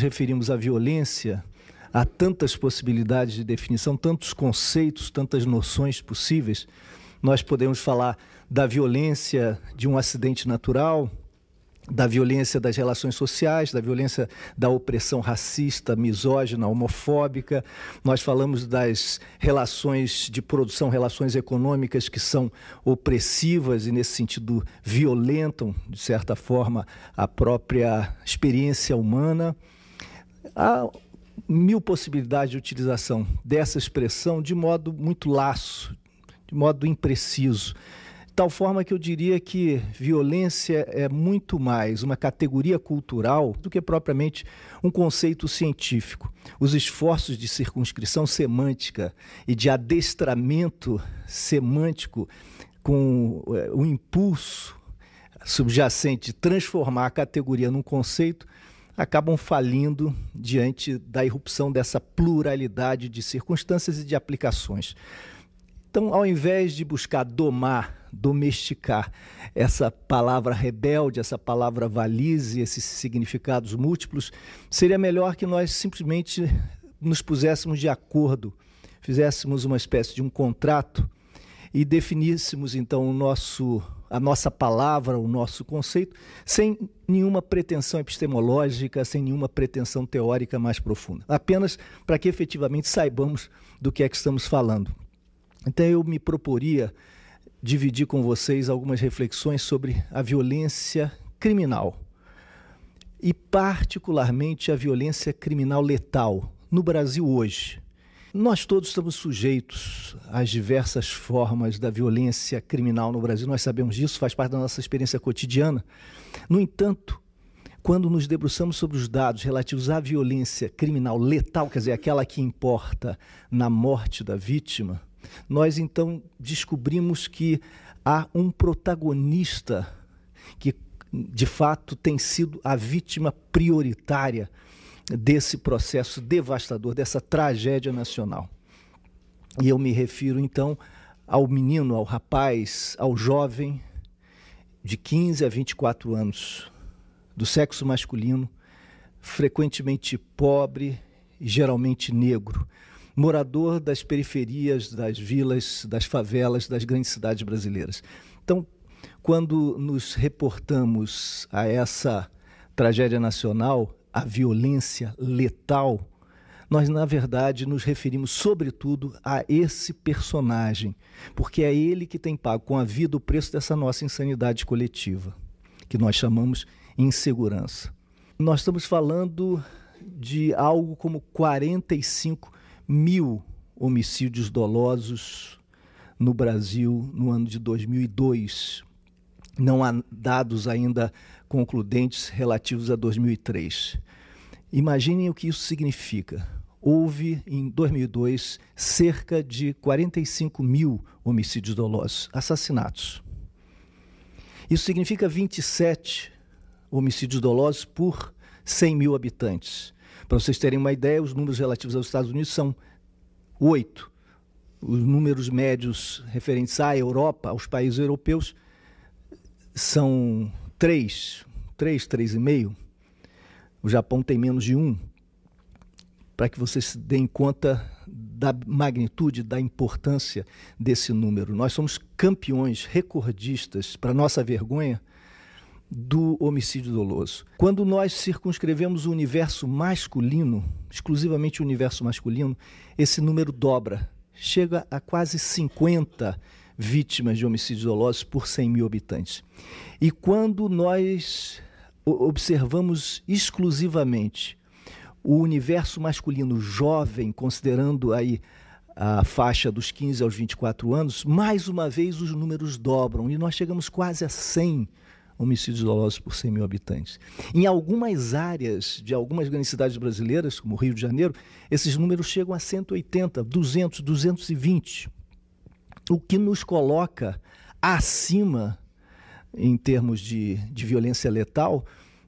nos referimos à violência, há tantas possibilidades de definição, tantos conceitos, tantas noções possíveis. Nós podemos falar da violência de um acidente natural, da violência das relações sociais, da violência da opressão racista, misógina, homofóbica. Nós falamos das relações de produção, relações econômicas que são opressivas e, nesse sentido, violentam, de certa forma, a própria experiência humana. Há mil possibilidades de utilização dessa expressão de modo muito laço, de modo impreciso. Tal forma que eu diria que violência é muito mais uma categoria cultural do que propriamente um conceito científico. Os esforços de circunscrição semântica e de adestramento semântico com eh, o impulso subjacente de transformar a categoria num conceito acabam falindo diante da irrupção dessa pluralidade de circunstâncias e de aplicações. Então, ao invés de buscar domar, domesticar essa palavra rebelde, essa palavra valise, esses significados múltiplos, seria melhor que nós simplesmente nos puséssemos de acordo, fizéssemos uma espécie de um contrato e definíssemos então o nosso a nossa palavra, o nosso conceito, sem nenhuma pretensão epistemológica, sem nenhuma pretensão teórica mais profunda. Apenas para que efetivamente saibamos do que é que estamos falando. Então eu me proporia dividir com vocês algumas reflexões sobre a violência criminal e particularmente a violência criminal letal no Brasil hoje. Nós todos estamos sujeitos às diversas formas da violência criminal no Brasil, nós sabemos disso, faz parte da nossa experiência cotidiana. No entanto, quando nos debruçamos sobre os dados relativos à violência criminal letal, quer dizer, aquela que importa na morte da vítima, nós então descobrimos que há um protagonista que de fato tem sido a vítima prioritária desse processo devastador, dessa tragédia nacional. E eu me refiro então ao menino, ao rapaz, ao jovem de 15 a 24 anos, do sexo masculino, frequentemente pobre, geralmente negro, morador das periferias, das vilas, das favelas, das grandes cidades brasileiras. Então, quando nos reportamos a essa tragédia nacional, a violência letal, nós, na verdade, nos referimos sobretudo a esse personagem, porque é ele que tem pago com a vida o preço dessa nossa insanidade coletiva, que nós chamamos insegurança. Nós estamos falando de algo como 45 mil homicídios dolosos no Brasil no ano de 2002. Não há dados ainda concludentes relativos a 2003. Imaginem o que isso significa. Houve, em 2002, cerca de 45 mil homicídios dolosos, assassinatos. Isso significa 27 homicídios dolosos por 100 mil habitantes. Para vocês terem uma ideia, os números relativos aos Estados Unidos são 8. Os números médios referentes à Europa, aos países europeus, são 3, 3, 3,5, o Japão tem menos de 1, para que você se dê em conta da magnitude, da importância desse número. Nós somos campeões, recordistas, para nossa vergonha, do homicídio doloso. Quando nós circunscrevemos o universo masculino, exclusivamente o universo masculino, esse número dobra, chega a quase 50 vítimas de homicídios dolosos por 100 mil habitantes. E quando nós observamos exclusivamente o universo masculino jovem, considerando aí a faixa dos 15 aos 24 anos, mais uma vez os números dobram e nós chegamos quase a 100 homicídios dolosos por 100 mil habitantes. Em algumas áreas de algumas grandes cidades brasileiras, como o Rio de Janeiro, esses números chegam a 180, 200, 220 o que nos coloca acima, em termos de, de violência letal,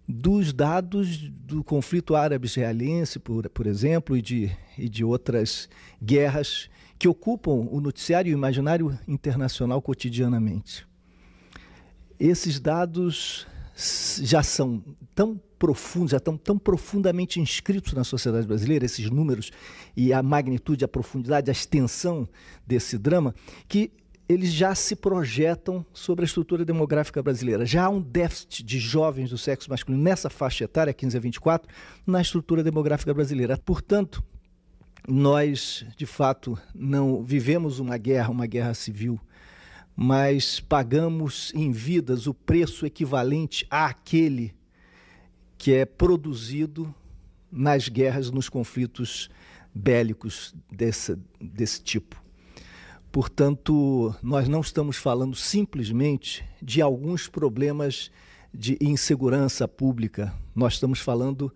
dos dados do conflito árabe-israelense, por, por exemplo, e de, e de outras guerras que ocupam o noticiário e o imaginário internacional cotidianamente. Esses dados já são tão profundos, já estão tão profundamente inscritos na sociedade brasileira, esses números e a magnitude, a profundidade, a extensão desse drama, que eles já se projetam sobre a estrutura demográfica brasileira. Já há um déficit de jovens do sexo masculino nessa faixa etária, 15 a 24, na estrutura demográfica brasileira. Portanto, nós, de fato, não vivemos uma guerra, uma guerra civil mas pagamos em vidas o preço equivalente àquele que é produzido nas guerras, nos conflitos bélicos desse, desse tipo. Portanto, nós não estamos falando simplesmente de alguns problemas de insegurança pública, nós estamos falando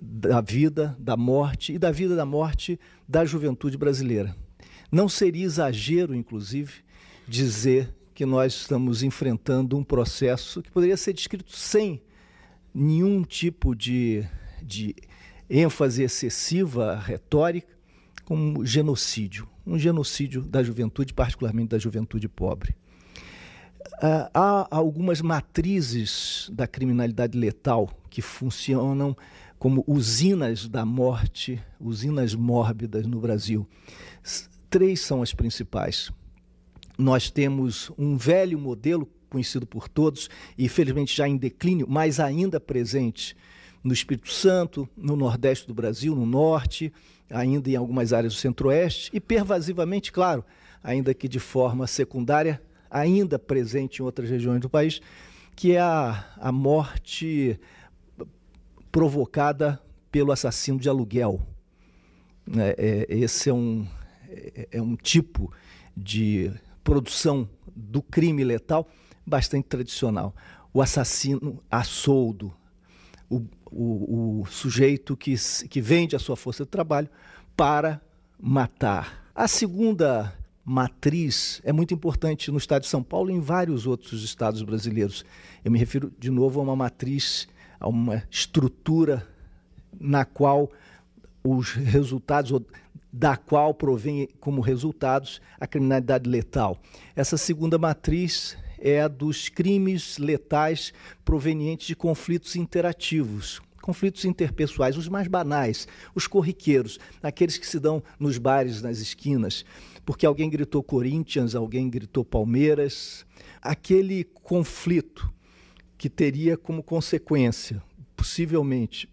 da vida, da morte e da vida da morte da juventude brasileira. Não seria exagero, inclusive, dizer que nós estamos enfrentando um processo que poderia ser descrito sem nenhum tipo de, de ênfase excessiva retórica, como genocídio, um genocídio da juventude, particularmente da juventude pobre. Ah, há algumas matrizes da criminalidade letal que funcionam como usinas da morte, usinas mórbidas no Brasil. Três são as principais nós temos um velho modelo conhecido por todos e felizmente já em declínio, mas ainda presente no Espírito Santo, no Nordeste do Brasil, no Norte, ainda em algumas áreas do Centro-Oeste e pervasivamente, claro, ainda que de forma secundária, ainda presente em outras regiões do país, que é a, a morte provocada pelo assassino de aluguel. É, é, esse é um, é, é um tipo de produção do crime letal bastante tradicional. O assassino a soldo, o, o, o sujeito que, que vende a sua força de trabalho para matar. A segunda matriz é muito importante no estado de São Paulo e em vários outros estados brasileiros. Eu me refiro de novo a uma matriz, a uma estrutura na qual os resultados da qual provém como resultados a criminalidade letal. Essa segunda matriz é a dos crimes letais provenientes de conflitos interativos, conflitos interpessoais, os mais banais, os corriqueiros, aqueles que se dão nos bares, nas esquinas, porque alguém gritou Corinthians, alguém gritou Palmeiras, aquele conflito que teria como consequência, possivelmente,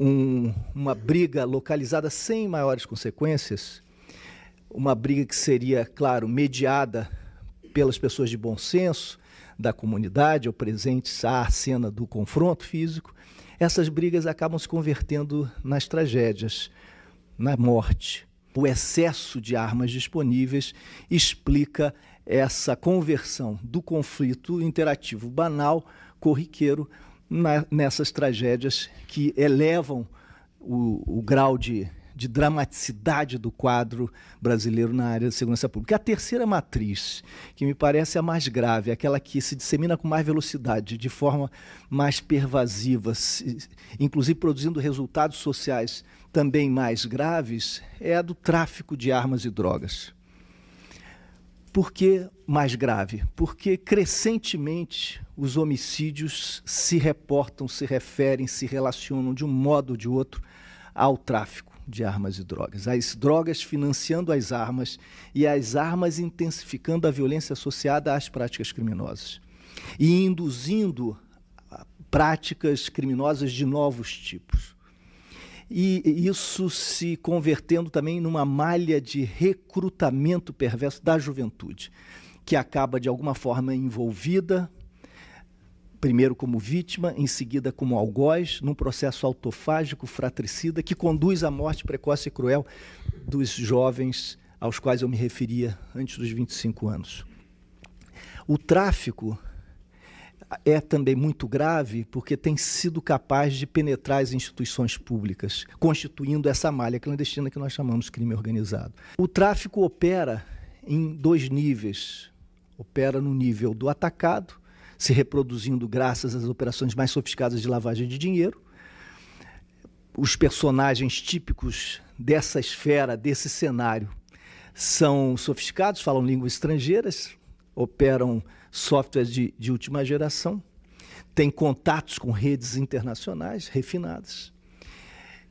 um, uma briga localizada sem maiores consequências, uma briga que seria, claro, mediada pelas pessoas de bom senso da comunidade, ou presentes à cena do confronto físico, essas brigas acabam se convertendo nas tragédias, na morte. O excesso de armas disponíveis explica essa conversão do conflito interativo banal, corriqueiro, na, nessas tragédias que elevam o, o grau de, de, dramaticidade do quadro brasileiro na área da segurança pública. A terceira matriz, que me parece a mais grave, é aquela que se dissemina com mais velocidade, de forma mais pervasiva, se, inclusive produzindo resultados sociais também mais graves, é a do tráfico de armas e drogas. Por que mais grave? Porque crescentemente os homicídios se reportam, se referem, se relacionam de um modo ou de outro ao tráfico de armas e drogas. As drogas financiando as armas e as armas intensificando a violência associada às práticas criminosas e induzindo práticas criminosas de novos tipos e isso se convertendo também numa malha de recrutamento perverso da juventude, que acaba de alguma forma envolvida, primeiro como vítima, em seguida como algoz, num processo autofágico, fratricida, que conduz à morte precoce e cruel dos jovens aos quais eu me referia antes dos 25 anos. O tráfico é também muito grave porque tem sido capaz de penetrar as instituições públicas, constituindo essa malha clandestina que nós chamamos crime organizado. O tráfico opera em dois níveis: opera no nível do atacado, se reproduzindo graças às operações mais sofisticadas de lavagem de dinheiro. Os personagens típicos dessa esfera, desse cenário, são sofisticados, falam línguas estrangeiras, operam softwares de, de última geração, tem contatos com redes internacionais refinadas.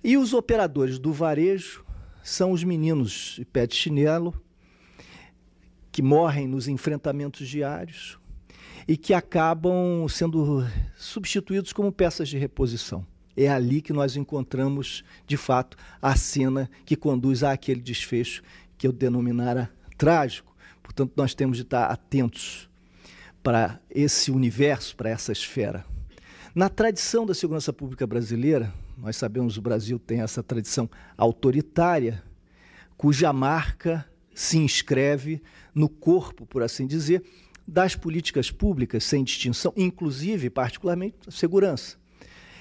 E os operadores do varejo são os meninos de pé de chinelo que morrem nos enfrentamentos diários e que acabam sendo substituídos como peças de reposição. É ali que nós encontramos, de fato, a cena que conduz àquele desfecho que eu denominara trágico. Portanto, nós temos de estar atentos para esse universo, para essa esfera. Na tradição da segurança pública brasileira, nós sabemos que o Brasil tem essa tradição autoritária, cuja marca se inscreve no corpo, por assim dizer, das políticas públicas sem distinção, inclusive, particularmente, a segurança.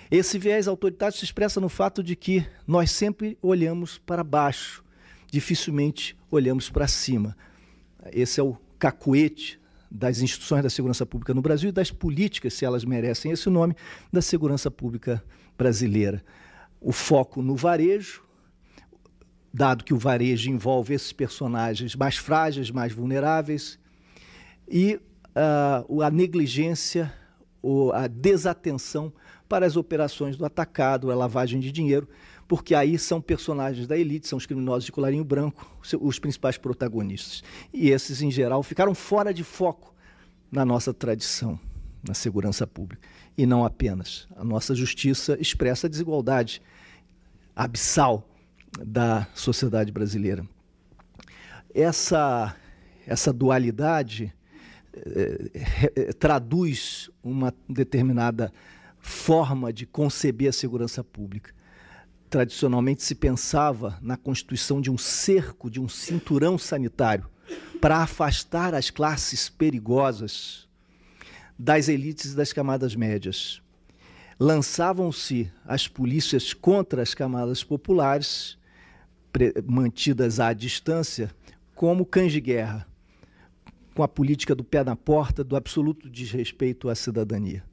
Esse viés autoritário se expressa no fato de que nós sempre olhamos para baixo, dificilmente olhamos para cima. Esse é o cacuete das instituições da segurança pública no Brasil e das políticas, se elas merecem esse nome, da segurança pública brasileira. O foco no varejo, dado que o varejo envolve esses personagens mais frágeis, mais vulneráveis, e uh, a negligência ou a desatenção para as operações do atacado, a lavagem de dinheiro, porque aí são personagens da elite, são os criminosos de colarinho branco, os principais protagonistas. E esses, em geral, ficaram fora de foco na nossa tradição, na segurança pública. E não apenas. A nossa justiça expressa a desigualdade abissal da sociedade brasileira. Essa, essa dualidade eh, eh, traduz uma determinada forma de conceber a segurança pública tradicionalmente se pensava na constituição de um cerco, de um cinturão sanitário, para afastar as classes perigosas das elites e das camadas médias. Lançavam-se as polícias contra as camadas populares, mantidas à distância, como cães de guerra, com a política do pé na porta, do absoluto desrespeito à cidadania.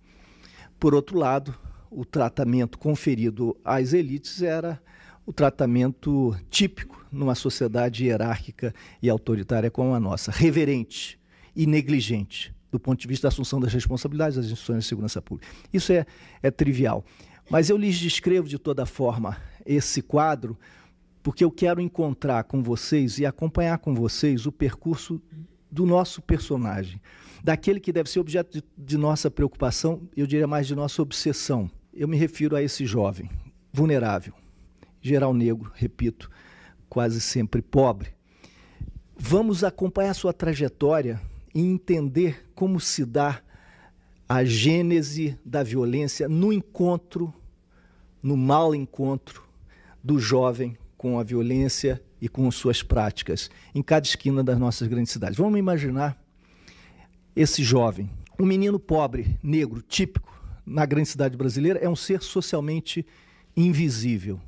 Por outro lado, o tratamento conferido às elites era o tratamento típico numa sociedade hierárquica e autoritária como a nossa, reverente e negligente do ponto de vista da assunção das responsabilidades das instituições de segurança pública. Isso é, é trivial. Mas eu lhes descrevo de toda forma esse quadro porque eu quero encontrar com vocês e acompanhar com vocês o percurso do nosso personagem, daquele que deve ser objeto de, de nossa preocupação, eu diria mais de nossa obsessão eu me refiro a esse jovem vulnerável, geral negro, repito, quase sempre pobre. Vamos acompanhar a sua trajetória e entender como se dá a gênese da violência no encontro, no mal encontro do jovem com a violência e com suas práticas em cada esquina das nossas grandes cidades. Vamos imaginar esse jovem, um menino pobre, negro, típico, na grande cidade brasileira é um ser socialmente invisível.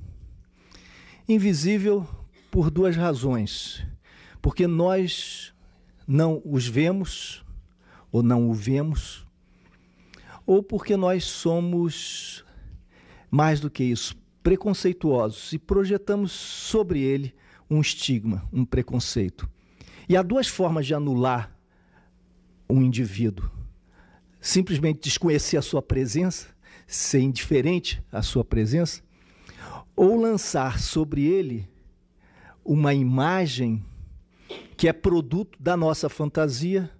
Invisível por duas razões. Porque nós não os vemos, ou não o vemos, ou porque nós somos, mais do que isso, preconceituosos e projetamos sobre ele um estigma, um preconceito. E há duas formas de anular um indivíduo simplesmente desconhecer a sua presença, ser indiferente à sua presença, ou lançar sobre ele uma imagem que é produto da nossa fantasia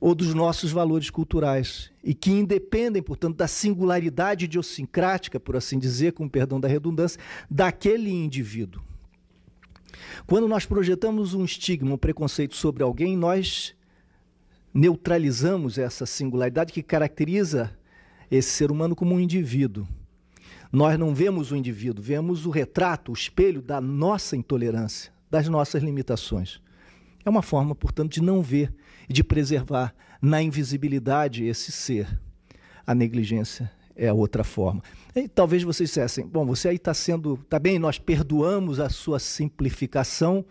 ou dos nossos valores culturais e que independem, portanto, da singularidade idiosincrática, por assim dizer, com perdão da redundância, daquele indivíduo. Quando nós projetamos um estigma, um preconceito sobre alguém, nós neutralizamos essa singularidade que caracteriza esse ser humano como um indivíduo. Nós não vemos o indivíduo, vemos o retrato, o espelho da nossa intolerância, das nossas limitações. É uma forma, portanto, de não ver e de preservar na invisibilidade esse ser. A negligência é outra forma. E talvez vocês dissessem, bom, você aí está sendo, está bem, nós perdoamos a sua simplificação,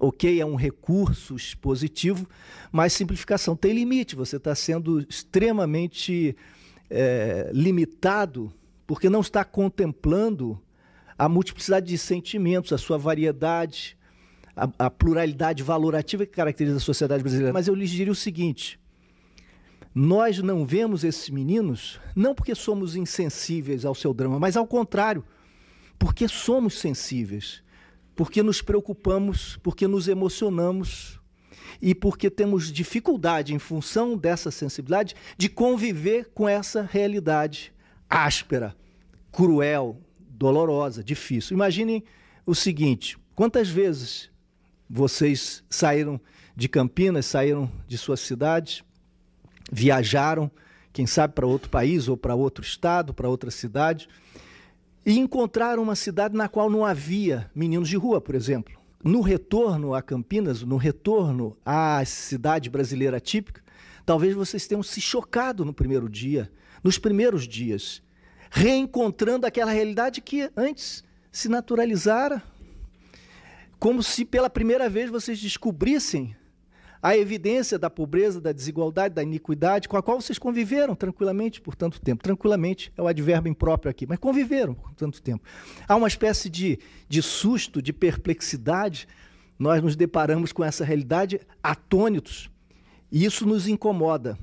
ok, é um recurso positivo, mas simplificação tem limite. Você está sendo extremamente é, limitado porque não está contemplando a multiplicidade de sentimentos, a sua variedade, a, a pluralidade valorativa que caracteriza a sociedade brasileira. Mas eu lhes diria o seguinte: nós não vemos esses meninos não porque somos insensíveis ao seu drama, mas ao contrário, porque somos sensíveis porque nos preocupamos, porque nos emocionamos e porque temos dificuldade, em função dessa sensibilidade, de conviver com essa realidade áspera, cruel, dolorosa, difícil. Imaginem o seguinte: quantas vezes vocês saíram de Campinas, saíram de sua cidade, viajaram, quem sabe para outro país ou para outro estado, para outra cidade, e encontraram uma cidade na qual não havia meninos de rua, por exemplo. No retorno a Campinas, no retorno à cidade brasileira típica, talvez vocês tenham se chocado no primeiro dia, nos primeiros dias, reencontrando aquela realidade que antes se naturalizara, como se pela primeira vez vocês descobrissem a evidência da pobreza, da desigualdade, da iniquidade com a qual vocês conviveram tranquilamente por tanto tempo. Tranquilamente é o advérbio impróprio aqui, mas conviveram por tanto tempo. Há uma espécie de, de susto, de perplexidade. Nós nos deparamos com essa realidade atônitos e isso nos incomoda.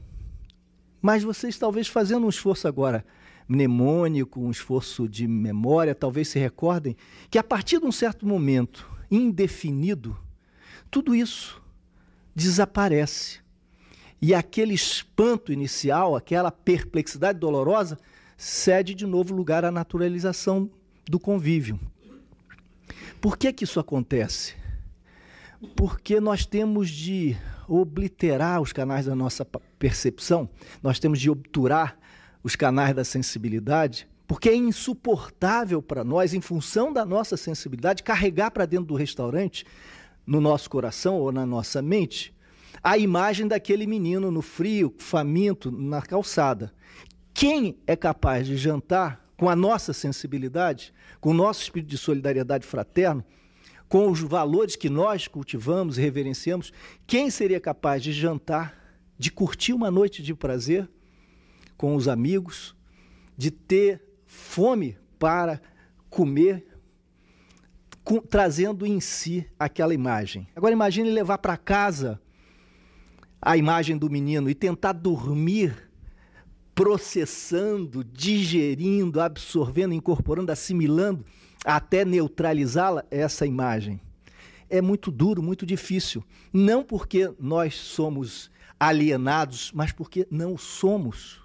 Mas vocês, talvez fazendo um esforço agora mnemônico, um esforço de memória, talvez se recordem que a partir de um certo momento indefinido, tudo isso desaparece. E aquele espanto inicial, aquela perplexidade dolorosa, cede de novo lugar à naturalização do convívio. Por que, que isso acontece? Porque nós temos de obliterar os canais da nossa percepção, nós temos de obturar os canais da sensibilidade, porque é insuportável para nós, em função da nossa sensibilidade, carregar para dentro do restaurante no nosso coração ou na nossa mente a imagem daquele menino no frio, faminto, na calçada. Quem é capaz de jantar com a nossa sensibilidade, com o nosso espírito de solidariedade fraterno, com os valores que nós cultivamos e reverenciamos, quem seria capaz de jantar, de curtir uma noite de prazer com os amigos, de ter fome para comer com, trazendo em si aquela imagem. Agora imagine levar para casa a imagem do menino e tentar dormir processando, digerindo, absorvendo, incorporando, assimilando até neutralizá-la essa imagem. É muito duro, muito difícil. Não porque nós somos alienados, mas porque não somos.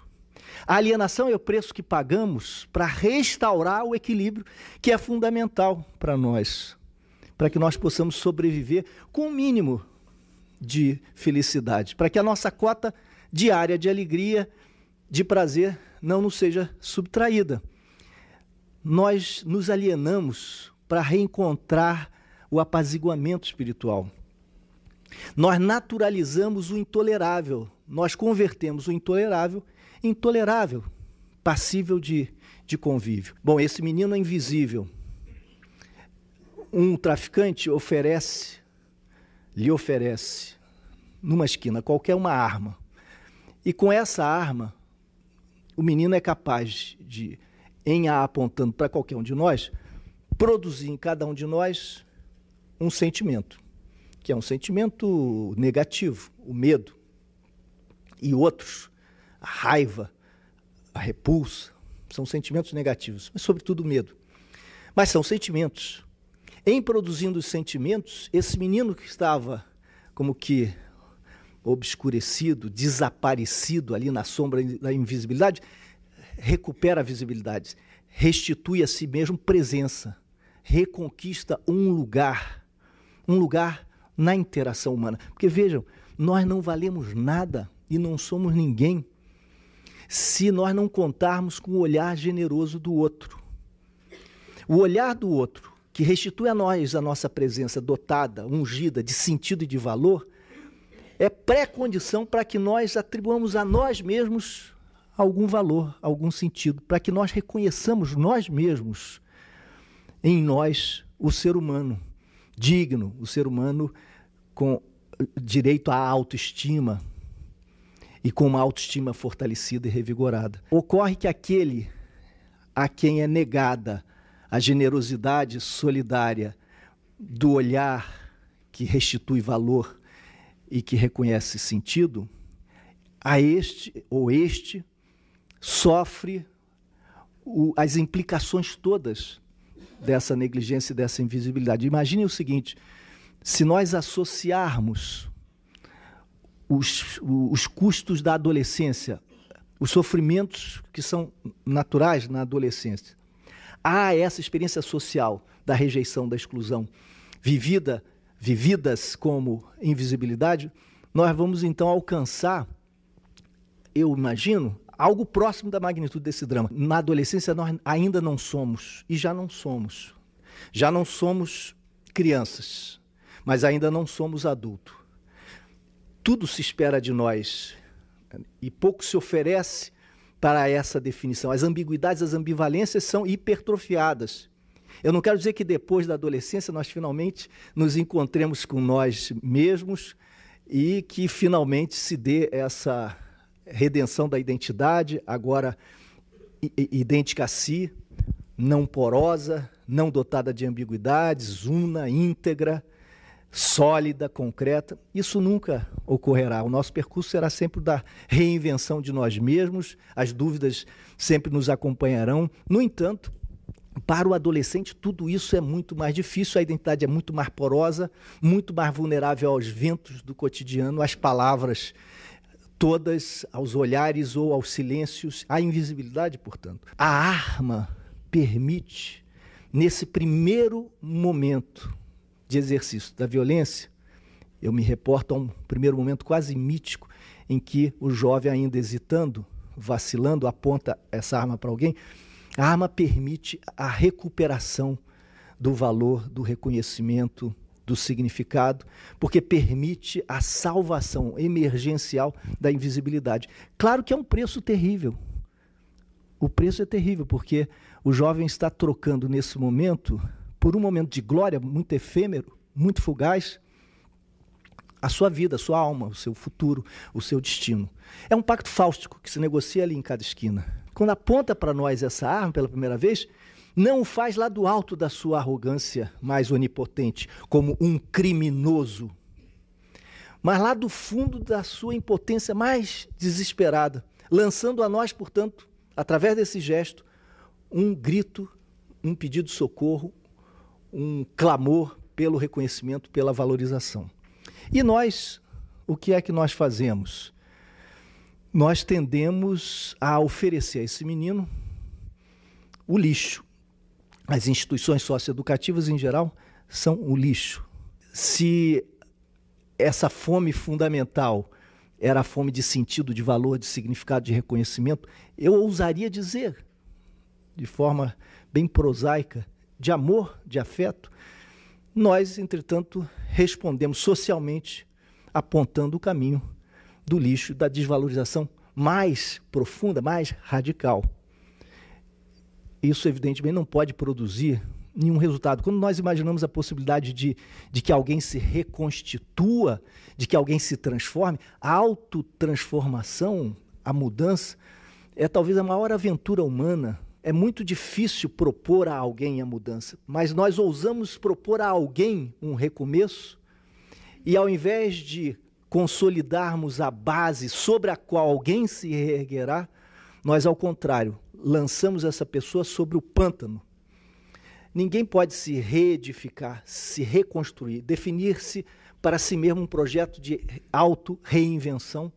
A alienação é o preço que pagamos para restaurar o equilíbrio que é fundamental para nós, para que nós possamos sobreviver com o um mínimo de felicidade, para que a nossa cota diária de alegria, de prazer, não nos seja subtraída. Nós nos alienamos para reencontrar o apaziguamento espiritual. Nós naturalizamos o intolerável, nós convertemos o intolerável intolerável, passível de, de convívio. Bom, esse menino é invisível. Um traficante oferece, lhe oferece, numa esquina qualquer, uma arma. E com essa arma, o menino é capaz de, em a apontando para qualquer um de nós, produzir em cada um de nós um sentimento, que é um sentimento negativo, o medo, e outros a raiva, a repulsa, são sentimentos negativos, mas sobretudo o medo. Mas são sentimentos. Em produzindo os sentimentos, esse menino que estava como que obscurecido, desaparecido ali na sombra da invisibilidade, recupera a visibilidade, restitui a si mesmo presença, reconquista um lugar, um lugar na interação humana. Porque vejam, nós não valemos nada e não somos ninguém se nós não contarmos com o olhar generoso do outro. O olhar do outro, que restitui a nós a nossa presença dotada, ungida, de sentido e de valor, é pré-condição para que nós atribuamos a nós mesmos algum valor, algum sentido, para que nós reconheçamos nós mesmos em nós o ser humano digno, o ser humano com direito à autoestima, e com uma autoestima fortalecida e revigorada. Ocorre que aquele a quem é negada a generosidade solidária do olhar que restitui valor e que reconhece sentido, a este ou este sofre o, as implicações todas dessa negligência e dessa invisibilidade. Imagine o seguinte: se nós associarmos os, os custos da adolescência, os sofrimentos que são naturais na adolescência. Há essa experiência social da rejeição, da exclusão, vivida, vividas como invisibilidade, nós vamos então alcançar, eu imagino, algo próximo da magnitude desse drama. Na adolescência nós ainda não somos e já não somos. Já não somos crianças, mas ainda não somos adultos tudo se espera de nós e pouco se oferece para essa definição. As ambiguidades, as ambivalências são hipertrofiadas. Eu não quero dizer que depois da adolescência nós finalmente nos encontremos com nós mesmos e que finalmente se dê essa redenção da identidade, agora idêntica a si, não porosa, não dotada de ambiguidades, una, íntegra, sólida, concreta. Isso nunca ocorrerá. O nosso percurso será sempre da reinvenção de nós mesmos, as dúvidas sempre nos acompanharão. No entanto, para o adolescente, tudo isso é muito mais difícil, a identidade é muito mais porosa, muito mais vulnerável aos ventos do cotidiano, às palavras todas, aos olhares ou aos silêncios, à invisibilidade, portanto. A arma permite, nesse primeiro momento, de exercício da violência, eu me reporto a um primeiro momento quase mítico em que o jovem, ainda hesitando, vacilando, aponta essa arma para alguém. A arma permite a recuperação do valor, do reconhecimento, do significado, porque permite a salvação emergencial da invisibilidade. Claro que é um preço terrível. O preço é terrível, porque o jovem está trocando nesse momento por um momento de glória muito efêmero, muito fugaz, a sua vida, a sua alma, o seu futuro, o seu destino. É um pacto fáustico que se negocia ali em cada esquina. Quando aponta para nós essa arma pela primeira vez, não o faz lá do alto da sua arrogância mais onipotente, como um criminoso, mas lá do fundo da sua impotência mais desesperada, lançando a nós, portanto, através desse gesto, um grito, um pedido de socorro, um clamor pelo reconhecimento, pela valorização. E nós, o que é que nós fazemos? Nós tendemos a oferecer a esse menino o lixo. As instituições socioeducativas, em geral, são o lixo. Se essa fome fundamental era a fome de sentido, de valor, de significado, de reconhecimento, eu ousaria dizer, de forma bem prosaica, de amor, de afeto, nós, entretanto, respondemos socialmente apontando o caminho do lixo, da desvalorização mais profunda, mais radical. Isso, evidentemente, não pode produzir nenhum resultado. Quando nós imaginamos a possibilidade de, de que alguém se reconstitua, de que alguém se transforme, a autotransformação, a mudança, é talvez a maior aventura humana é muito difícil propor a alguém a mudança, mas nós ousamos propor a alguém um recomeço e ao invés de consolidarmos a base sobre a qual alguém se reerguerá, nós, ao contrário, lançamos essa pessoa sobre o pântano. Ninguém pode se reedificar, se reconstruir, definir-se para si mesmo um projeto de auto-reinvenção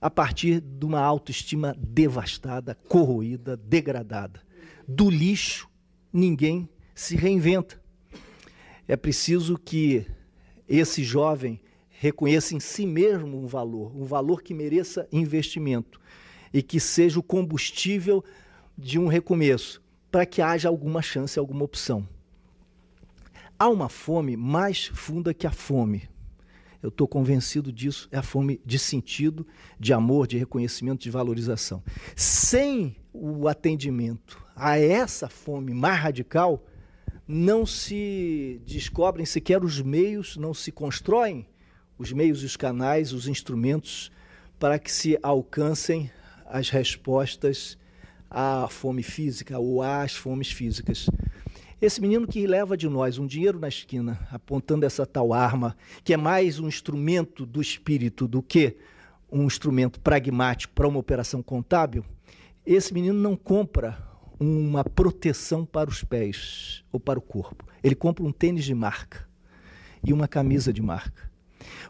a partir de uma autoestima devastada, corroída, degradada. Do lixo, ninguém se reinventa. É preciso que esse jovem reconheça em si mesmo um valor, um valor que mereça investimento e que seja o combustível de um recomeço, para que haja alguma chance, alguma opção. Há uma fome mais funda que a fome, eu estou convencido disso, é a fome de sentido, de amor, de reconhecimento, de valorização. Sem o atendimento a essa fome mais radical, não se descobrem sequer os meios, não se constroem os meios, os canais, os instrumentos para que se alcancem as respostas à fome física ou às fomes físicas. Esse menino que leva de nós um dinheiro na esquina, apontando essa tal arma, que é mais um instrumento do espírito do que um instrumento pragmático para uma operação contábil, esse menino não compra uma proteção para os pés ou para o corpo. Ele compra um tênis de marca e uma camisa de marca.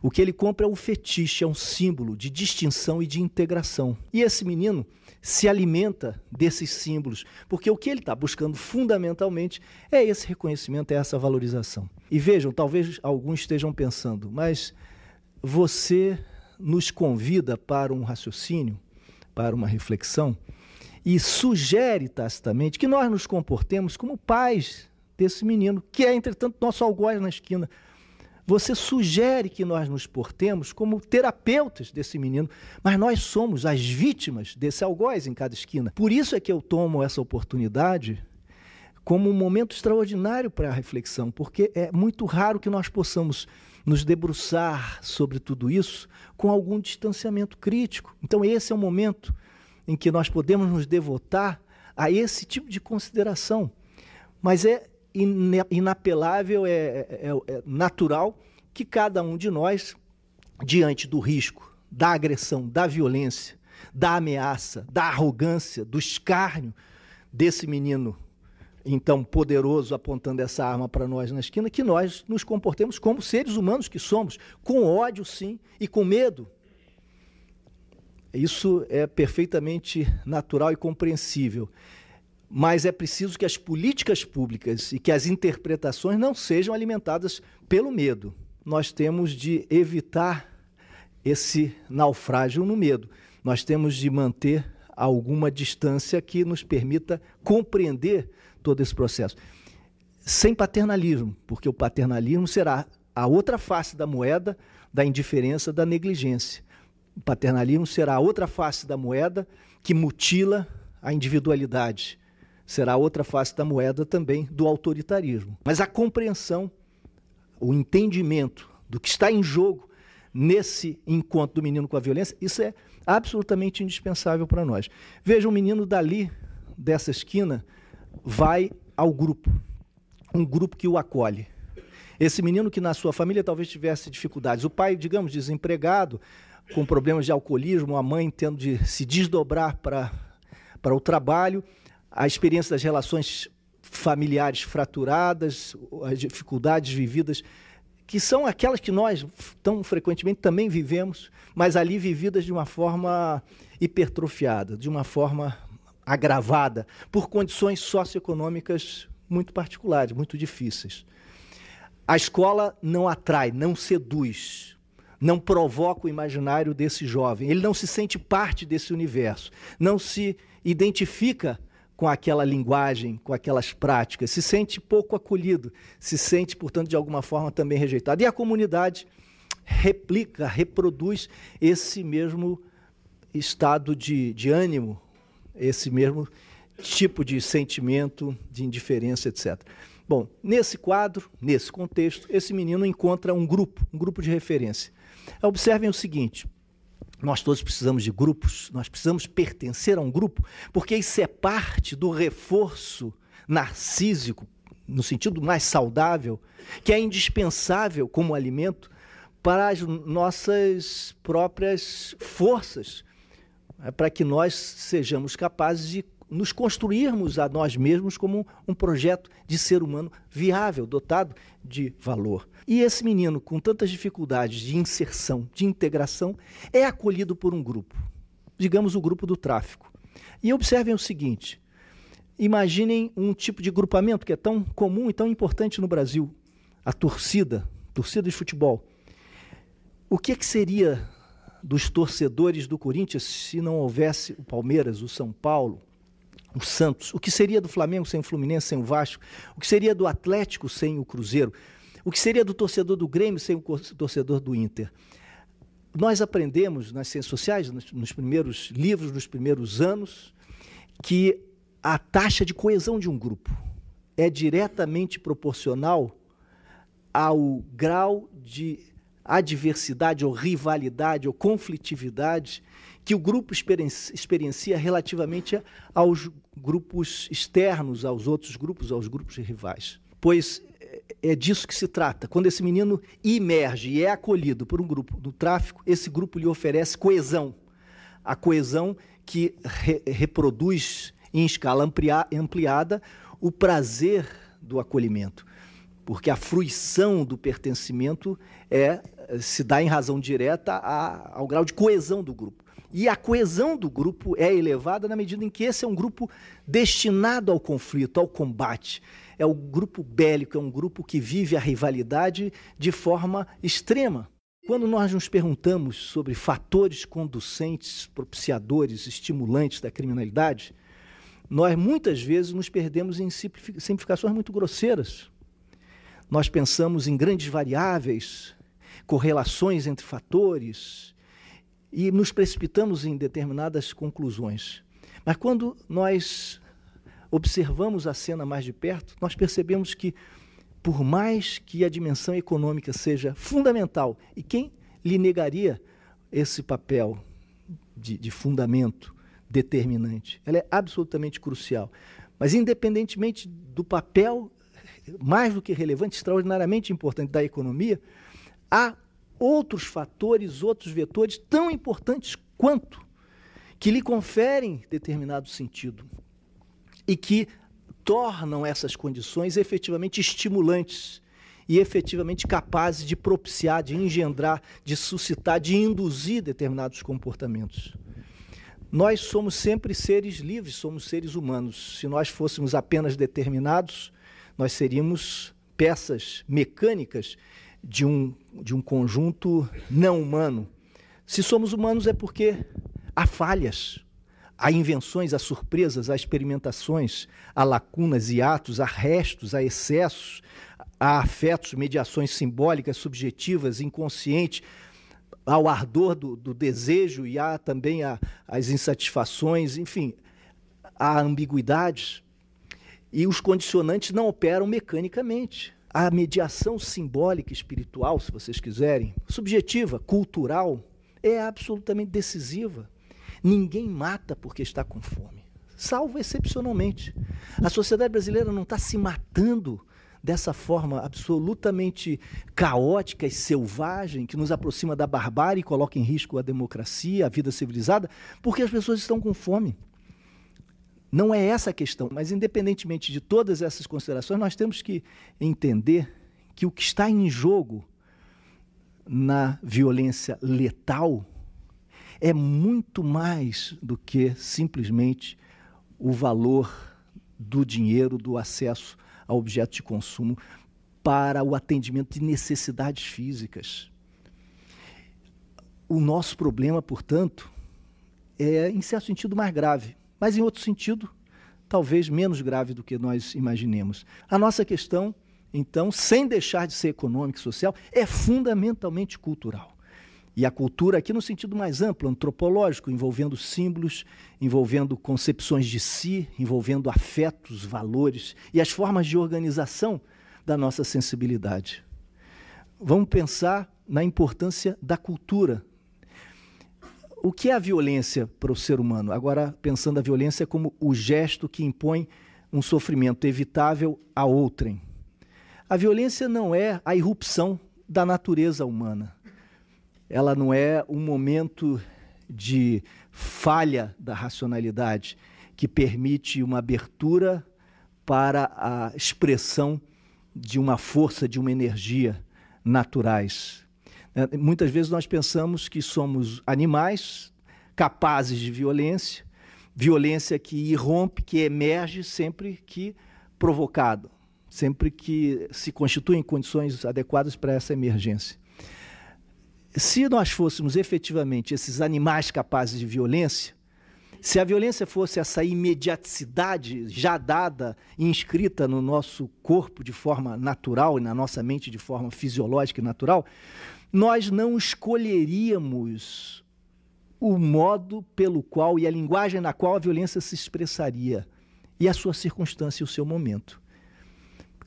O que ele compra é um fetiche, é um símbolo de distinção e de integração. E esse menino se alimenta desses símbolos, porque o que ele está buscando fundamentalmente é esse reconhecimento, é essa valorização. E vejam, talvez alguns estejam pensando, mas você nos convida para um raciocínio, para uma reflexão, e sugere tacitamente que nós nos comportemos como pais desse menino, que é, entretanto, nosso algoz na esquina. Você sugere que nós nos portemos como terapeutas desse menino, mas nós somos as vítimas desse algoz em cada esquina. Por isso é que eu tomo essa oportunidade como um momento extraordinário para a reflexão, porque é muito raro que nós possamos nos debruçar sobre tudo isso com algum distanciamento crítico. Então, esse é o momento em que nós podemos nos devotar a esse tipo de consideração. Mas é inapelável, é, é, é, é natural que cada um de nós, diante do risco, da agressão, da violência, da ameaça, da arrogância, do escárnio desse menino então poderoso apontando essa arma para nós na esquina, que nós nos comportemos como seres humanos que somos, com ódio sim e com medo. Isso é perfeitamente natural e compreensível mas é preciso que as políticas públicas e que as interpretações não sejam alimentadas pelo medo. Nós temos de evitar esse naufrágio no medo. Nós temos de manter alguma distância que nos permita compreender todo esse processo. Sem paternalismo, porque o paternalismo será a outra face da moeda da indiferença, da negligência. O paternalismo será a outra face da moeda que mutila a individualidade, será outra face da moeda também do autoritarismo. Mas a compreensão, o entendimento do que está em jogo nesse encontro do menino com a violência, isso é absolutamente indispensável para nós. Veja, um menino dali, dessa esquina, vai ao grupo, um grupo que o acolhe. Esse menino que na sua família talvez tivesse dificuldades, o pai, digamos, desempregado, com problemas de alcoolismo, a mãe tendo de se desdobrar para, para o trabalho, a experiência das relações familiares fraturadas, as dificuldades vividas, que são aquelas que nós tão frequentemente também vivemos, mas ali vividas de uma forma hipertrofiada, de uma forma agravada, por condições socioeconômicas muito particulares, muito difíceis. A escola não atrai, não seduz, não provoca o imaginário desse jovem. Ele não se sente parte desse universo, não se identifica com aquela linguagem, com aquelas práticas, se sente pouco acolhido, se sente, portanto, de alguma forma também rejeitado. E a comunidade replica, reproduz esse mesmo estado de, de ânimo, esse mesmo tipo de sentimento de indiferença, etc. Bom, nesse quadro, nesse contexto, esse menino encontra um grupo, um grupo de referência. Observem o seguinte: nós todos precisamos de grupos, nós precisamos pertencer a um grupo, porque isso é parte do reforço narcísico, no sentido mais saudável, que é indispensável como alimento para as nossas próprias forças, né, para que nós sejamos capazes de nos construirmos a nós mesmos como um projeto de ser humano viável, dotado de valor. E esse menino, com tantas dificuldades de inserção, de integração, é acolhido por um grupo, digamos o grupo do tráfico. E observem o seguinte: imaginem um tipo de grupamento que é tão comum e tão importante no Brasil, a torcida, torcida de futebol. O que, é que seria dos torcedores do Corinthians se não houvesse o Palmeiras, o São Paulo, o Santos, o que seria do Flamengo sem o Fluminense, sem o Vasco, o que seria do Atlético sem o Cruzeiro, o que seria do torcedor do Grêmio sem o torcedor do Inter. Nós aprendemos nas ciências sociais, nos, primeiros livros, nos primeiros anos, que a taxa de coesão de um grupo é diretamente proporcional ao grau de adversidade ou rivalidade ou conflitividade que o grupo experiencia relativamente aos grupos externos, aos outros grupos, aos grupos rivais. Pois é, é disso que se trata. Quando esse menino emerge e é acolhido por um grupo do tráfico, esse grupo lhe oferece coesão. A coesão que re reproduz em escala ampliada o prazer do acolhimento porque a fruição do pertencimento é se dá em razão direta a, ao grau de coesão do grupo. E a coesão do grupo é elevada na medida em que esse é um grupo destinado ao conflito, ao combate. É o grupo bélico, é um grupo que vive a rivalidade de forma extrema. Quando nós nos perguntamos sobre fatores conducentes, propiciadores, estimulantes da criminalidade, nós muitas vezes nos perdemos em simplificações muito grosseiras nós pensamos em grandes variáveis, correlações entre fatores e nos precipitamos em determinadas conclusões. Mas quando nós observamos a cena mais de perto, nós percebemos que, por mais que a dimensão econômica seja fundamental, e quem lhe negaria esse papel de, de fundamento determinante? Ela é absolutamente crucial. Mas, independentemente do papel mais do que relevante, extraordinariamente importante da economia, há outros fatores, outros vetores tão importantes quanto que lhe conferem determinado sentido e que tornam essas condições efetivamente estimulantes e efetivamente capazes de propiciar, de engendrar, de suscitar, de induzir determinados comportamentos. Nós somos sempre seres livres, somos seres humanos. Se nós fôssemos apenas determinados nós seríamos peças mecânicas de um, de um conjunto não humano. Se somos humanos é porque há falhas, há invenções, há surpresas, há experimentações, há lacunas e atos, há restos, há excessos, há afetos, mediações simbólicas, subjetivas, inconscientes, o ardor do, do, desejo e há também a, as insatisfações, enfim, há ambiguidades. E os condicionantes não operam mecanicamente. A mediação simbólica espiritual, se vocês quiserem, subjetiva, cultural, é absolutamente decisiva. Ninguém mata porque está com fome, salvo excepcionalmente. A sociedade brasileira não está se matando dessa forma absolutamente caótica e selvagem que nos aproxima da barbárie e coloca em risco a democracia, a vida civilizada, porque as pessoas estão com fome. Não é essa a questão, mas independentemente de todas essas considerações, nós temos que entender que o que está em jogo na violência letal é muito mais do que simplesmente o valor do dinheiro, do acesso a objetos de consumo para o atendimento de necessidades físicas. O nosso problema, portanto, é, em certo sentido, mais grave mas em outro sentido, talvez menos grave do que nós imaginemos. A nossa questão, então, sem deixar de ser econômica e social, é fundamentalmente cultural. E a cultura aqui no sentido mais amplo, antropológico, envolvendo símbolos, envolvendo concepções de si, envolvendo afetos, valores e as formas de organização da nossa sensibilidade. Vamos pensar na importância da cultura o que é a violência para o ser humano? Agora, pensando a violência como o gesto que impõe um sofrimento evitável a outrem. A violência não é a irrupção da natureza humana. Ela não é um momento de falha da racionalidade que permite uma abertura para a expressão de uma força, de uma energia naturais. Né, muitas vezes nós pensamos que somos animais capazes de violência, violência que irrompe, que emerge sempre que provocado, sempre que se constituem condições adequadas para essa emergência. Se nós fôssemos efetivamente esses animais capazes de violência, se a violência fosse essa imediaticidade já dada e inscrita no nosso corpo de forma natural e na nossa mente de forma fisiológica e natural, nós não escolheríamos o modo pelo qual e a linguagem na qual a violência se expressaria e a sua circunstância e o seu momento.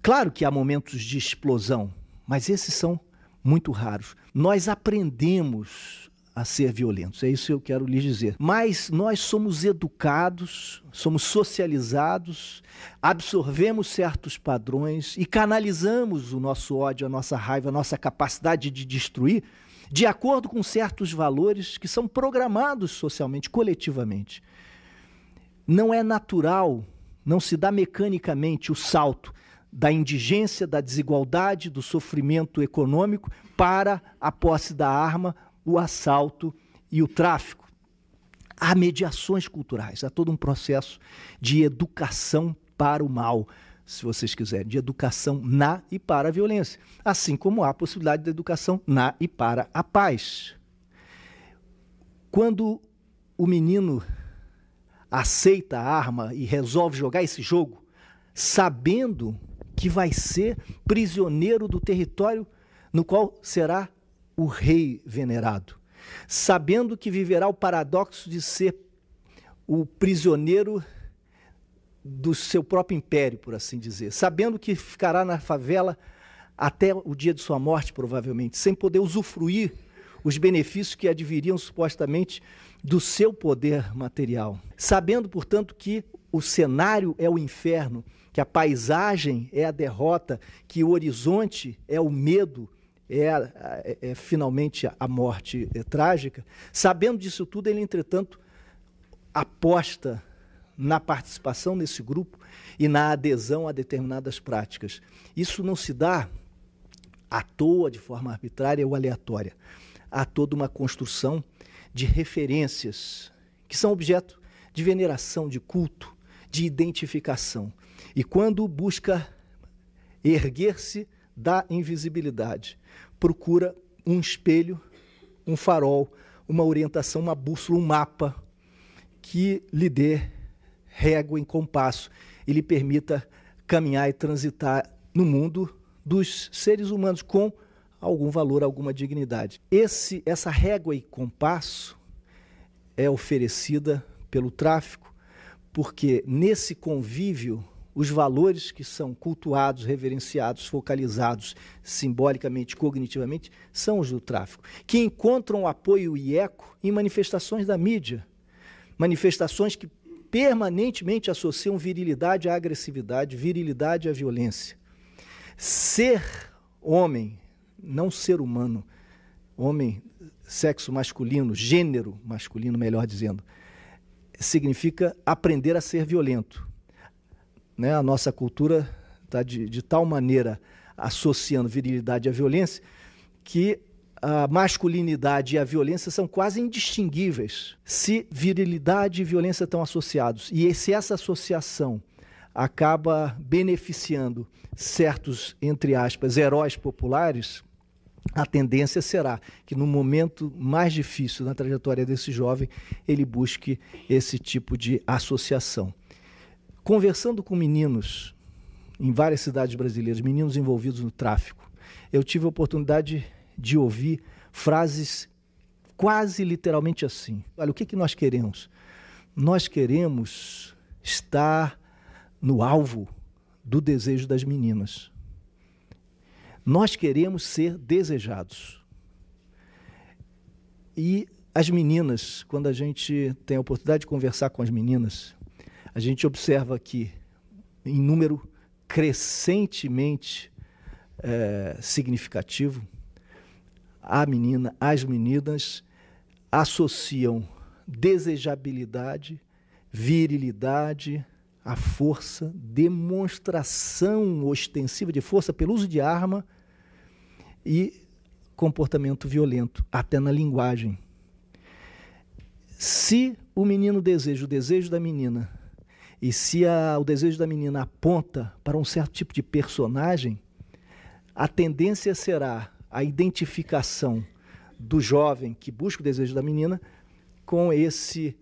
Claro que há momentos de explosão, mas esses são muito raros. Nós aprendemos a ser violentos. É isso que eu quero lhes dizer. Mas nós somos educados, somos socializados, absorvemos certos padrões e canalizamos o nosso ódio, a nossa raiva, a nossa capacidade de destruir de acordo com certos valores que são programados socialmente, coletivamente. Não é natural, não se dá mecanicamente o salto da indigência, da desigualdade, do sofrimento econômico para a posse da arma o assalto e o tráfico. Há mediações culturais, há todo um processo de educação para o mal, se vocês quiserem, de educação na e para a violência, assim como há a possibilidade de educação na e para a paz. Quando o menino aceita a arma e resolve jogar esse jogo, sabendo que vai ser prisioneiro do território no qual será o rei venerado, sabendo que viverá o paradoxo de ser o prisioneiro do seu próprio império, por assim dizer, sabendo que ficará na favela até o dia de sua morte, provavelmente, sem poder usufruir os benefícios que adviriam supostamente do seu poder material. Sabendo, portanto, que o cenário é o inferno, que a paisagem é a derrota, que o horizonte é o medo, é, é, é finalmente a morte é, trágica. Sabendo disso tudo, ele, entretanto, aposta na participação nesse grupo e na adesão a determinadas práticas. Isso não se dá à toa, de forma arbitrária ou aleatória. Há toda uma construção de referências que são objeto de veneração, de culto, de identificação. E quando busca erguer-se da invisibilidade. Procura um espelho, um farol, uma orientação, uma bússola, um mapa que lhe dê régua em compasso e lhe permita caminhar e transitar no mundo dos seres humanos com algum valor, alguma dignidade. Esse, essa régua e compasso é oferecida pelo tráfico, porque nesse convívio os valores que são cultuados, reverenciados, focalizados simbolicamente, cognitivamente, são os do tráfico, que encontram apoio e eco em manifestações da mídia, manifestações que permanentemente associam virilidade à agressividade, virilidade à violência. Ser homem, não ser humano, homem, sexo masculino, gênero masculino, melhor dizendo, significa aprender a ser violento né, a nossa cultura está de, de tal maneira associando virilidade à violência que a masculinidade e a violência são quase indistinguíveis se virilidade e violência estão associados. E se essa associação acaba beneficiando certos, entre aspas, heróis populares, a tendência será que no momento mais difícil na trajetória desse jovem, ele busque esse tipo de associação. Conversando com meninos em várias cidades brasileiras, meninos envolvidos no tráfico, eu tive a oportunidade de ouvir frases quase literalmente assim. Olha, o que, que nós queremos? Nós queremos estar no alvo do desejo das meninas. Nós queremos ser desejados. E as meninas, quando a gente tem a oportunidade de conversar com as meninas, a gente observa que, em número crescentemente é, significativo, a menina, as meninas associam desejabilidade, virilidade, a força, demonstração ostensiva de força pelo uso de arma e comportamento violento, até na linguagem. Se o menino deseja, o desejo da menina e se a, o desejo da menina aponta para um certo tipo de personagem, a tendência será a identificação do jovem que busca o desejo da menina com esse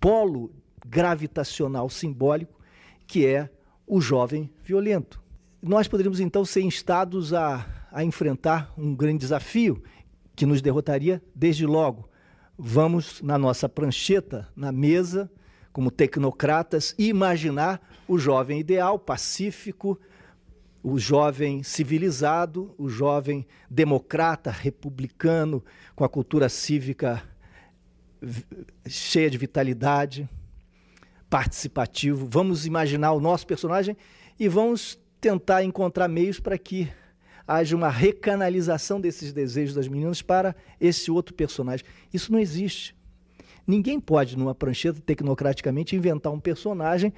polo gravitacional simbólico que é o jovem violento. Nós poderíamos então ser instados a, a enfrentar um grande desafio que nos derrotaria desde logo. Vamos na nossa prancheta, na mesa, como tecnocratas e imaginar o jovem ideal, pacífico, o jovem civilizado, o jovem democrata, republicano, com a cultura cívica cheia de vitalidade, participativo. Vamos imaginar o nosso personagem e vamos tentar encontrar meios para que haja uma recanalização desses desejos das meninas para esse outro personagem. Isso não existe. Ninguém pode, numa prancheta, tecnocraticamente inventar um personagem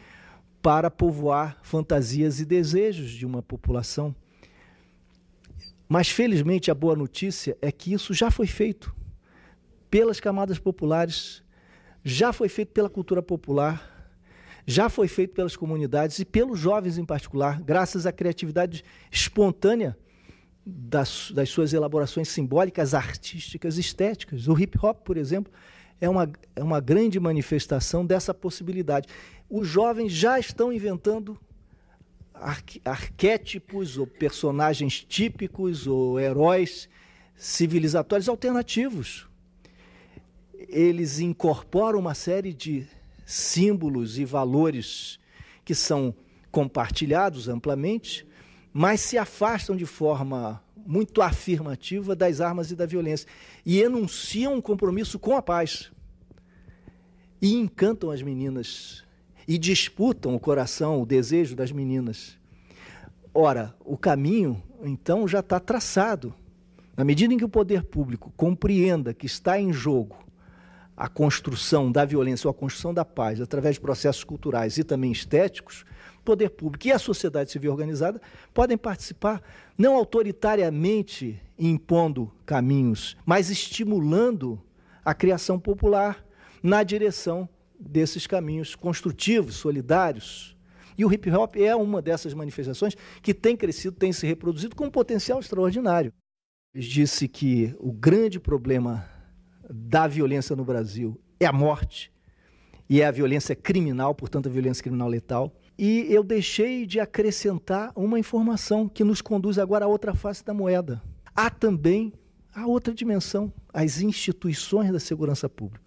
para povoar fantasias e desejos de uma população. Mas, felizmente, a boa notícia é que isso já foi feito pelas camadas populares, já foi feito pela cultura popular, já foi feito pelas comunidades e pelos jovens em particular, graças à criatividade espontânea das, das suas elaborações simbólicas, artísticas, estéticas. O hip hop, por exemplo, é uma, é uma grande manifestação dessa possibilidade. Os jovens já estão inventando arquétipos ou personagens típicos ou heróis civilizatórios alternativos. Eles incorporam uma série de símbolos e valores que são compartilhados amplamente, mas se afastam de forma muito afirmativa das armas e da violência e enunciam um compromisso com a paz. E encantam as meninas e disputam o coração, o desejo das meninas. Ora, o caminho então já está traçado. Na medida em que o poder público compreenda que está em jogo a construção da violência ou a construção da paz através de processos culturais e também estéticos, poder público e a sociedade civil organizada podem participar, não autoritariamente impondo caminhos, mas estimulando a criação popular na direção desses caminhos construtivos, solidários. E o hip hop é uma dessas manifestações que tem crescido, tem se reproduzido com um potencial extraordinário. Disse que o grande problema da violência no Brasil é a morte e é a violência é criminal, portanto, a violência criminal letal. E eu deixei de acrescentar uma informação que nos conduz agora à outra face da moeda. Há também a outra dimensão, as instituições da segurança pública.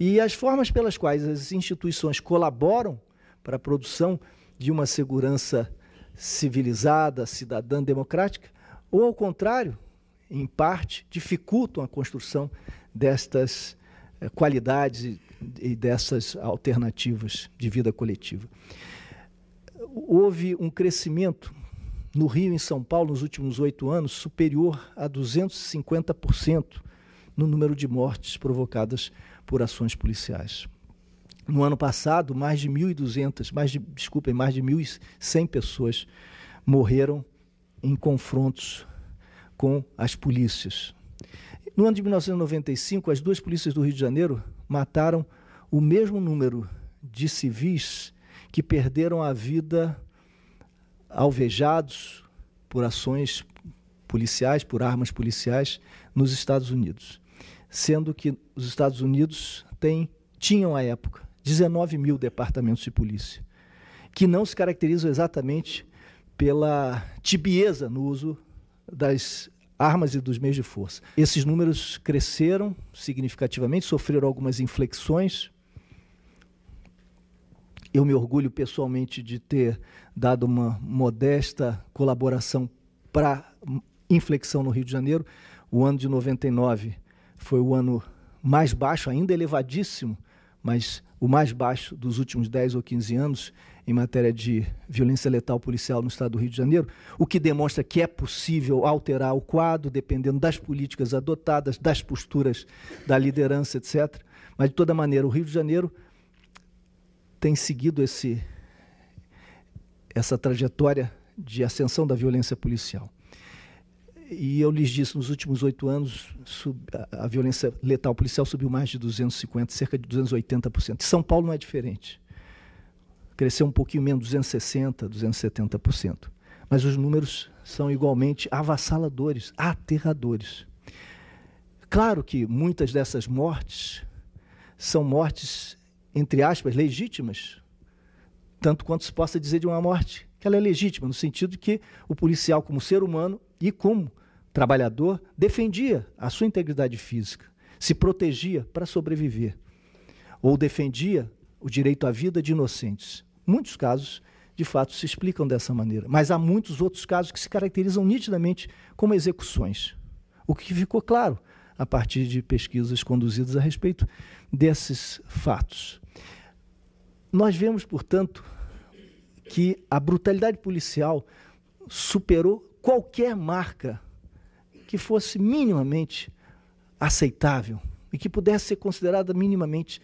E as formas pelas quais as instituições colaboram para a produção de uma segurança civilizada, cidadã, democrática, ou ao contrário, em parte, dificultam a construção destas eh, qualidades e dessas alternativas de vida coletiva. Houve um crescimento no Rio e em São Paulo nos últimos oito anos superior a 250% no número de mortes provocadas por ações policiais. No ano passado, mais de 1.200, mais de, desculpem, mais de 1.100 pessoas morreram em confrontos com as polícias, no ano de 1995, as duas polícias do Rio de Janeiro mataram o mesmo número de civis que perderam a vida alvejados por ações policiais, por armas policiais nos Estados Unidos. Sendo que os Estados Unidos têm, tinham à época 19 mil departamentos de polícia, que não se caracterizam exatamente pela tibieza no uso das armas e dos meios de força. Esses números cresceram significativamente, sofreram algumas inflexões. Eu me orgulho pessoalmente de ter dado uma modesta colaboração para inflexão no Rio de Janeiro. O ano de 99 foi o ano mais baixo, ainda elevadíssimo, mas o mais baixo dos últimos 10 ou 15 anos em matéria de violência letal policial no estado do Rio de Janeiro, o que demonstra que é possível alterar o quadro, dependendo das políticas adotadas, das posturas da liderança, etc. Mas, de toda maneira, o Rio de Janeiro tem seguido esse, essa trajetória de ascensão da violência policial. E eu lhes disse, nos últimos oito anos, a violência letal policial subiu mais de 250, cerca de 280%. São Paulo não é diferente cresceu um pouquinho menos, 260, 270%. Mas os números são igualmente avassaladores, aterradores. Claro que muitas dessas mortes são mortes, entre aspas, legítimas, tanto quanto se possa dizer de uma morte, que ela é legítima, no sentido de que o policial, como ser humano e como trabalhador, defendia a sua integridade física, se protegia para sobreviver, ou defendia o direito à vida de inocentes. Muitos casos, de fato, se explicam dessa maneira, mas há muitos outros casos que se caracterizam nitidamente como execuções. O que ficou claro a partir de pesquisas conduzidas a respeito desses fatos. Nós vemos, portanto, que a brutalidade policial superou qualquer marca que fosse minimamente aceitável e que pudesse ser considerada minimamente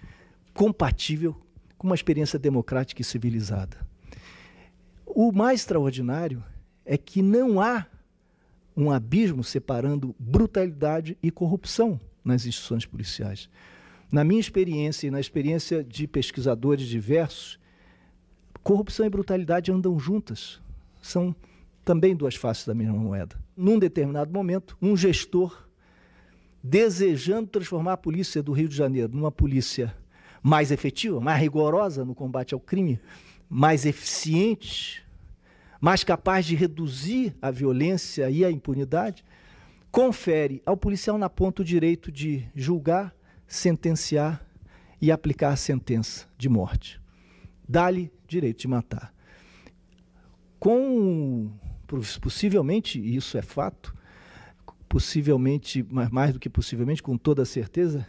compatível com uma experiência democrática e civilizada. O mais extraordinário é que não há um abismo separando brutalidade e corrupção nas instituições policiais. Na minha experiência e na experiência de pesquisadores diversos, corrupção e brutalidade andam juntas. São também duas faces da mesma moeda. Num determinado momento, um gestor desejando transformar a polícia do Rio de Janeiro numa polícia mais efetiva, mais rigorosa no combate ao crime, mais eficiente, mais capaz de reduzir a violência e a impunidade, confere ao policial na ponta o direito de julgar, sentenciar e aplicar a sentença de morte. Dá-lhe direito de matar. Com possivelmente, e isso é fato, possivelmente, mais do que possivelmente, com toda certeza,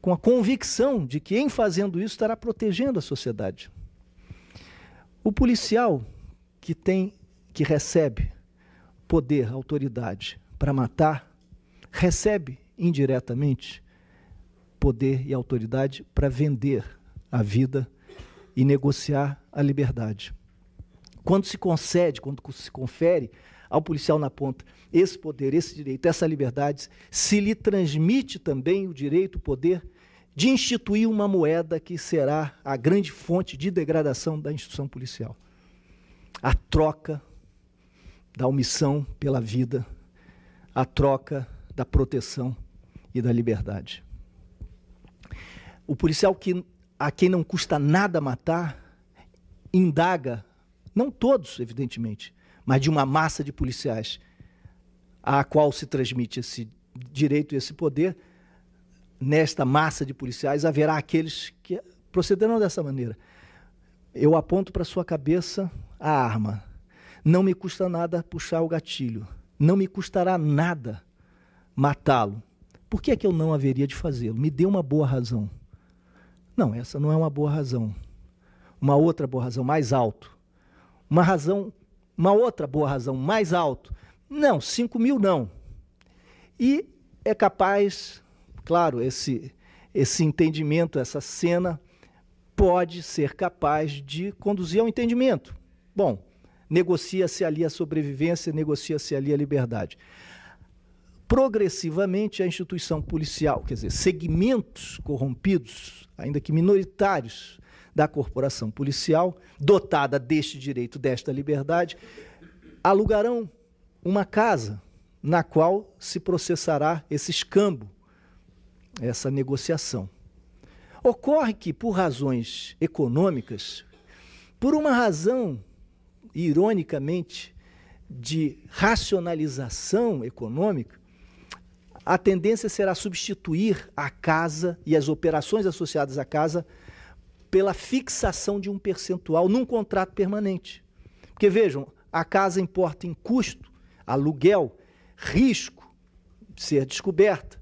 com a convicção de que, em fazendo isso, estará protegendo a sociedade. O policial que tem, que recebe poder, autoridade para matar, recebe indiretamente poder e autoridade para vender a vida e negociar a liberdade. Quando se concede, quando se confere ao policial na ponta. Esse poder, esse direito, essa liberdade, se lhe transmite também o direito, o poder de instituir uma moeda que será a grande fonte de degradação da instituição policial. A troca da omissão pela vida, a troca da proteção e da liberdade. O policial que, a quem não custa nada matar, indaga, não todos, evidentemente, mas de uma massa de policiais à qual se transmite esse direito e esse poder, nesta massa de policiais haverá aqueles que procederão dessa maneira. Eu aponto para sua cabeça a arma. Não me custa nada puxar o gatilho. Não me custará nada matá-lo. Por que é que eu não haveria de fazê-lo? Me dê uma boa razão. Não, essa não é uma boa razão. Uma outra boa razão, mais alto. Uma razão uma outra boa razão, mais alto. Não, 5 mil não. E é capaz, claro, esse, esse entendimento, essa cena, pode ser capaz de conduzir ao entendimento. Bom, negocia-se ali a sobrevivência, negocia-se ali a liberdade. Progressivamente, a instituição policial, quer dizer, segmentos corrompidos, ainda que minoritários da corporação policial, dotada deste direito, desta liberdade, alugarão uma casa na qual se processará esse escambo, essa negociação. Ocorre que, por razões econômicas, por uma razão, ironicamente, de racionalização econômica, a tendência será substituir a casa e as operações associadas à casa pela fixação de um percentual num contrato permanente. Porque vejam, a casa importa em custo, aluguel, risco de ser descoberta,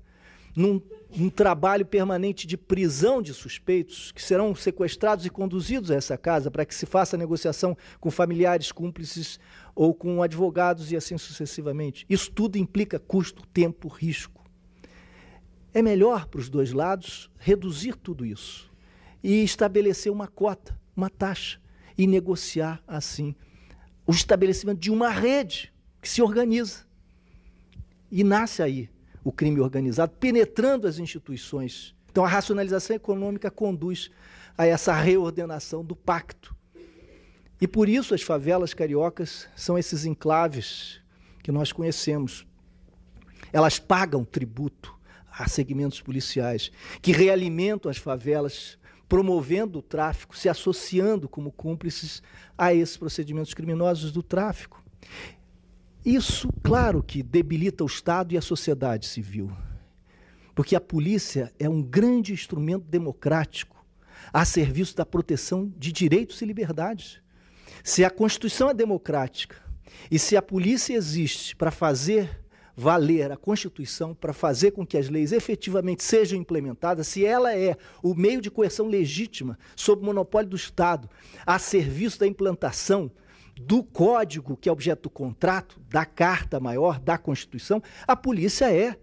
num, num trabalho permanente de prisão de suspeitos que serão sequestrados e conduzidos a essa casa para que se faça negociação com familiares, cúmplices ou com advogados e assim sucessivamente. Isso tudo implica custo, tempo, risco. É melhor para os dois lados reduzir tudo isso e estabelecer uma cota, uma taxa, e negociar assim o estabelecimento de uma rede que se organiza. E nasce aí o crime organizado, penetrando as instituições. Então, a racionalização econômica conduz a essa reordenação do pacto. E por isso as favelas cariocas são esses enclaves que nós conhecemos. Elas pagam tributo a segmentos policiais, que realimentam as favelas promovendo o tráfico, se associando como cúmplices a esses procedimentos criminosos do tráfico. Isso, claro que debilita o Estado e a sociedade civil, porque a polícia é um grande instrumento democrático a serviço da proteção de direitos e liberdades. Se a Constituição é democrática e se a polícia existe para fazer valer a Constituição para fazer com que as leis efetivamente sejam implementadas, se ela é o meio de coerção legítima sob o monopólio do Estado, a serviço da implantação do código que é objeto do contrato, da carta maior, da Constituição, a polícia é,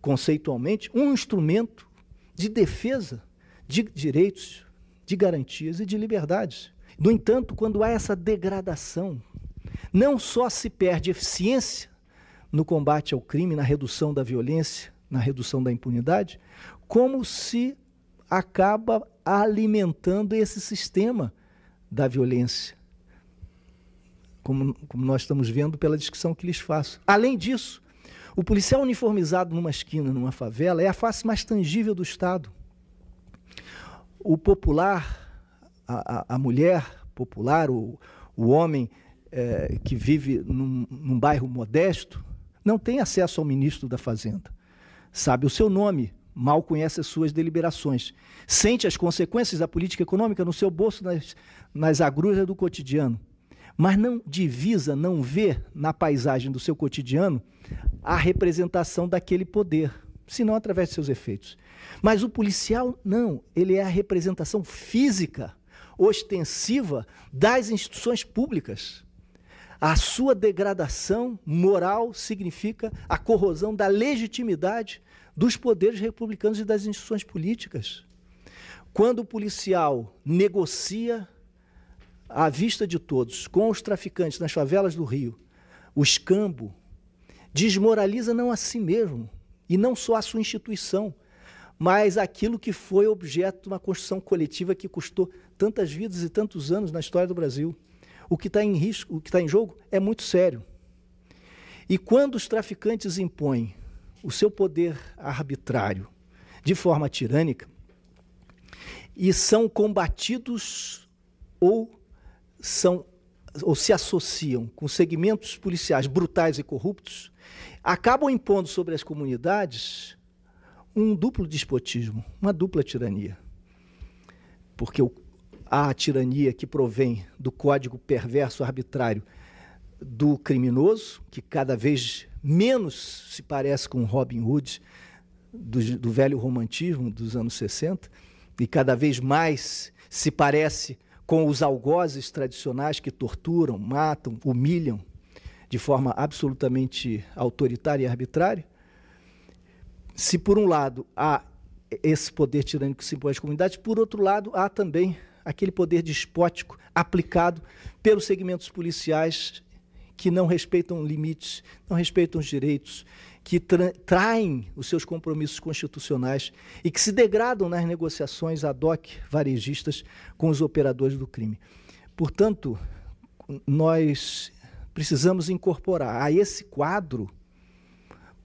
conceitualmente, um instrumento de defesa de direitos, de garantias e de liberdades. No entanto, quando há essa degradação, não só se perde eficiência no combate ao crime, na redução da violência, na redução da impunidade, como se acaba alimentando esse sistema da violência. Como, como nós estamos vendo pela descrição que lhes faço. Além disso, o policial uniformizado numa esquina, numa favela, é a face mais tangível do Estado. O popular, a, a mulher popular, o, o homem é, que vive num, num bairro modesto, não tem acesso ao ministro da Fazenda. Sabe o seu nome, mal conhece as suas deliberações. Sente as consequências da política econômica no seu bolso, nas, nas agruras do cotidiano. Mas não divisa, não vê na paisagem do seu cotidiano a representação daquele poder, senão através de seus efeitos. Mas o policial, não, ele é a representação física, ostensiva das instituições públicas. A sua degradação moral significa a corrosão da legitimidade dos poderes republicanos e das instituições políticas. Quando o policial negocia à vista de todos com os traficantes nas favelas do Rio o escambo, desmoraliza não a si mesmo e não só a sua instituição, mas aquilo que foi objeto de uma construção coletiva que custou tantas vidas e tantos anos na história do Brasil. O que está em risco, o que está em jogo é muito sério. E quando os traficantes impõem o seu poder arbitrário de forma tirânica e são combatidos ou são ou se associam com segmentos policiais brutais e corruptos, acabam impondo sobre as comunidades um duplo despotismo, uma dupla tirania. Porque o à tirania que provém do código perverso arbitrário do criminoso, que cada vez menos se parece com Robin Hood do, do velho romantismo dos anos 60 e cada vez mais se parece com os algozes tradicionais que torturam, matam, humilham de forma absolutamente autoritária e arbitrária. Se por um lado há esse poder tirânico que se impõe às comunidades, por outro lado há também aquele poder despótico aplicado pelos segmentos policiais que não respeitam limites, não respeitam os direitos, que tra traem os seus compromissos constitucionais e que se degradam nas negociações ad hoc varejistas com os operadores do crime. Portanto, nós precisamos incorporar a esse quadro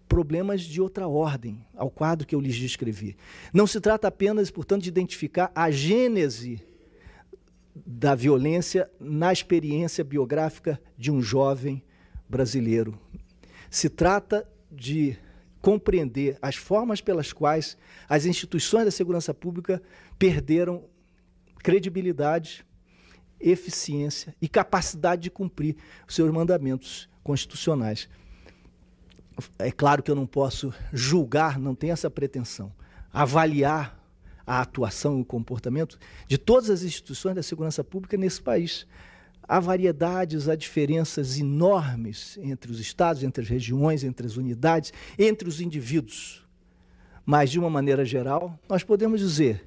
problemas de outra ordem, ao quadro que eu lhes descrevi. Não se trata apenas, portanto, de identificar a gênese da violência na experiência biográfica de um jovem brasileiro. Se trata de compreender as formas pelas quais as instituições da segurança pública perderam credibilidade, eficiência e capacidade de cumprir os seus mandamentos constitucionais. É claro que eu não posso julgar, não tenho essa pretensão, avaliar a atuação e o comportamento de todas as instituições da segurança pública nesse país. Há variedades, há diferenças enormes entre os estados, entre as regiões, entre as unidades, entre os indivíduos. Mas, de uma maneira geral, nós podemos dizer,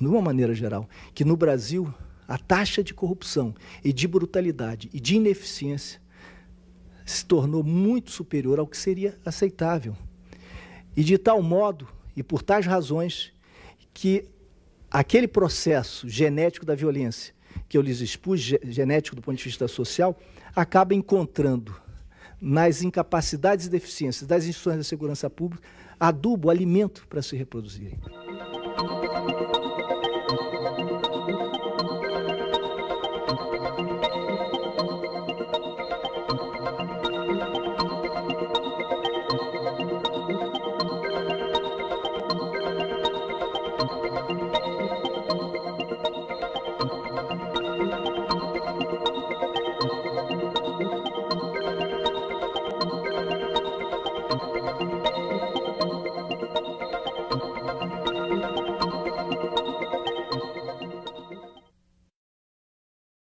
de uma maneira geral, que no Brasil a taxa de corrupção e de brutalidade e de ineficiência se tornou muito superior ao que seria aceitável. E de tal modo, e por tais razões, que aquele processo genético da violência que eu lhes expus, genético do ponto de vista social, acaba encontrando nas incapacidades e deficiências das instituições da segurança pública adubo, alimento para se reproduzirem.